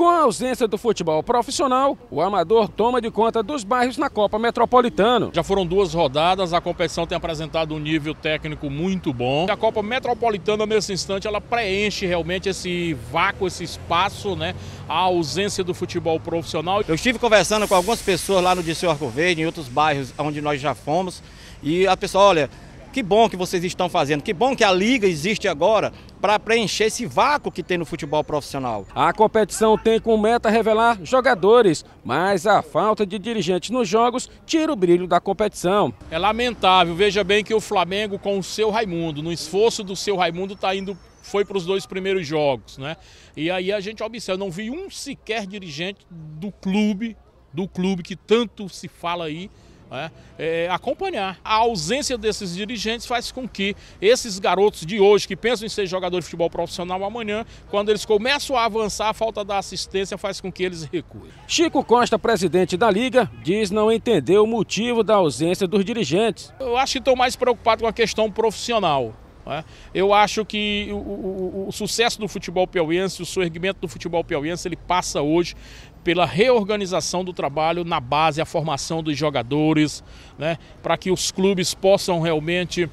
Com a ausência do futebol profissional, o amador toma de conta dos bairros na Copa Metropolitana. Já foram duas rodadas, a competição tem apresentado um nível técnico muito bom. A Copa Metropolitana, nesse instante, ela preenche realmente esse vácuo, esse espaço, né? A ausência do futebol profissional. Eu estive conversando com algumas pessoas lá no Disseu Arco Verde, em outros bairros onde nós já fomos, e a pessoa, olha, que bom que vocês estão fazendo, que bom que a liga existe agora para preencher esse vácuo que tem no futebol profissional. A competição tem como meta revelar jogadores, mas a falta de dirigentes nos jogos tira o brilho da competição. É lamentável, veja bem que o Flamengo com o seu Raimundo, no esforço do seu Raimundo está indo foi para os dois primeiros jogos, né? E aí a gente observa, não vi um sequer dirigente do clube, do clube que tanto se fala aí, né, é, é, acompanhar. A ausência desses dirigentes faz com que esses garotos de hoje, que pensam em ser jogador de futebol profissional amanhã, quando eles começam a avançar, a falta da assistência faz com que eles recuem. Chico Costa, presidente da Liga, diz não entender o motivo da ausência dos dirigentes. Eu acho que estou mais preocupado com a questão profissional. Né? Eu acho que o, o, o, sucesso do futebol piauiense, o surgimento do futebol piauiense, ele passa hoje pela reorganização do trabalho na base, a formação dos jogadores, né? para que os clubes possam realmente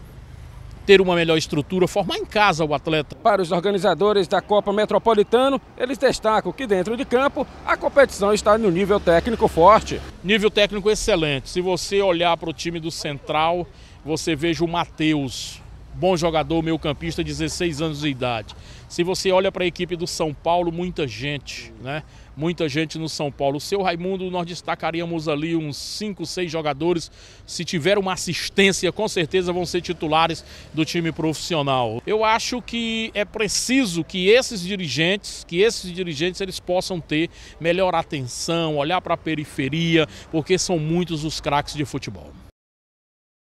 ter uma melhor estrutura, formar em casa o atleta. Para os organizadores da Copa Metropolitano, eles destacam que dentro de campo a competição está no nível técnico forte. Nível técnico excelente. Se você olhar para o time do Central, você veja o Matheus, bom jogador, meio campista, 16 anos de idade. Se você olha para a equipe do São Paulo, muita gente, né? Muita gente no São Paulo. O seu Raimundo, nós destacaríamos ali uns 5, 6 jogadores. Se tiver uma assistência, com certeza vão ser titulares do time profissional. Eu acho que é preciso que esses dirigentes, que esses dirigentes eles possam ter melhor atenção, olhar para a periferia, porque são muitos os craques de futebol.